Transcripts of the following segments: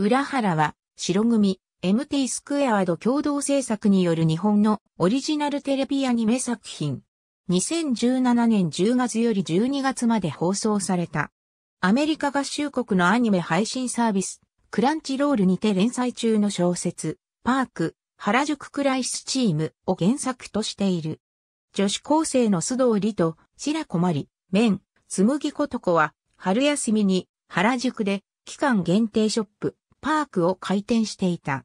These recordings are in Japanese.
裏原は、白組、MT スクエアード共同制作による日本のオリジナルテレビアニメ作品。2017年10月より12月まで放送された。アメリカ合衆国のアニメ配信サービス、クランチロールにて連載中の小説、パーク、原宿クライスチームを原作としている。女子高生の須藤里と白子まり、メン、紬と子は、春休みに原宿で期間限定ショップ、パークを回転していた。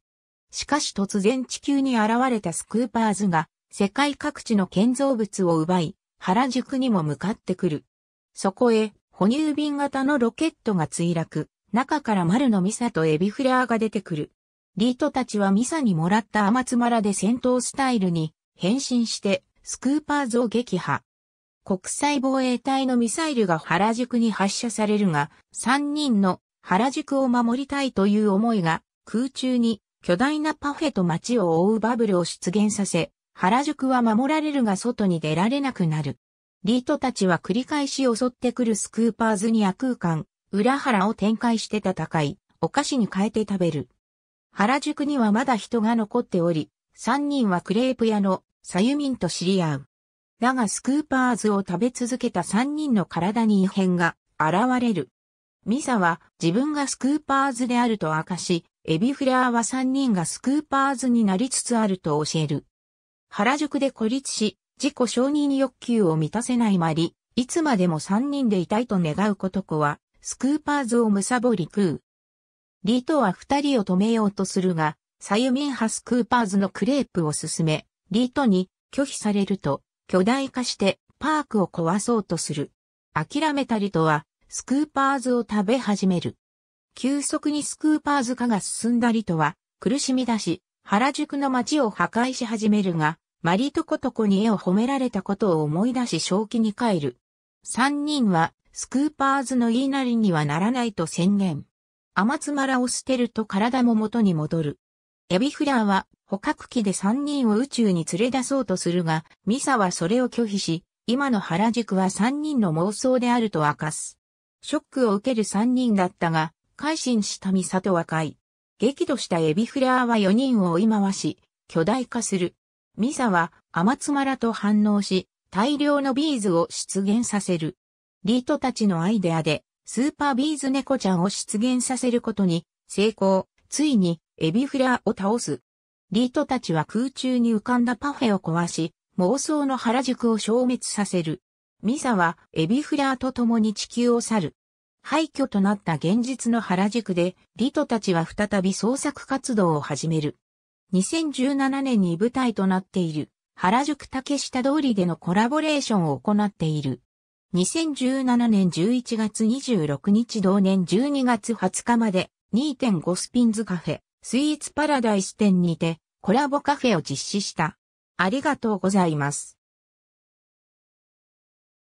しかし突然地球に現れたスクーパーズが世界各地の建造物を奪い、原宿にも向かってくる。そこへ、哺乳瓶型のロケットが墜落、中から丸のミサとエビフラーが出てくる。リートたちはミサにもらったアマツマラで戦闘スタイルに変身してスクーパーズを撃破。国際防衛隊のミサイルが原宿に発射されるが、3人の原宿を守りたいという思いが、空中に巨大なパフェと街を覆うバブルを出現させ、原宿は守られるが外に出られなくなる。リートたちは繰り返し襲ってくるスクーパーズにア空間、裏腹を展開して戦い、お菓子に変えて食べる。原宿にはまだ人が残っており、三人はクレープ屋のサユミンと知り合う。だがスクーパーズを食べ続けた三人の体に異変が現れる。ミサは自分がスクーパーズであると明かし、エビフラーは3人がスクーパーズになりつつあると教える。原宿で孤立し、自己承認欲求を満たせないまり、いつまでも3人でいたいと願う男は、スクーパーズを貪り食う。リートは2人を止めようとするが、サユミンハスクーパーズのクレープを勧め、リートに拒否されると、巨大化してパークを壊そうとする。諦めたリトは、スクーパーズを食べ始める。急速にスクーパーズ化が進んだリトは、苦しみだし、原宿の街を破壊し始めるが、マリトコトコに絵を褒められたことを思い出し正気に帰る。三人は、スクーパーズの言いなりにはならないと宣言。アマツマラを捨てると体も元に戻る。エビフラーは捕獲器で三人を宇宙に連れ出そうとするが、ミサはそれを拒否し、今の原宿は三人の妄想であると明かす。ショックを受ける3人だったが、改心したミサと和解。激怒したエビフラーは4人を追い回し、巨大化する。ミサは、アマツマラと反応し、大量のビーズを出現させる。リートたちのアイデアで、スーパービーズ猫ちゃんを出現させることに、成功。ついに、エビフラーを倒す。リートたちは空中に浮かんだパフェを壊し、妄想の原宿を消滅させる。ミサはエビフラーと共に地球を去る。廃墟となった現実の原宿で、リトたちは再び創作活動を始める。2017年に舞台となっている、原宿竹下通りでのコラボレーションを行っている。2017年11月26日同年12月20日まで2.5スピンズカフェ、スイーツパラダイス店にてコラボカフェを実施した。ありがとうございます。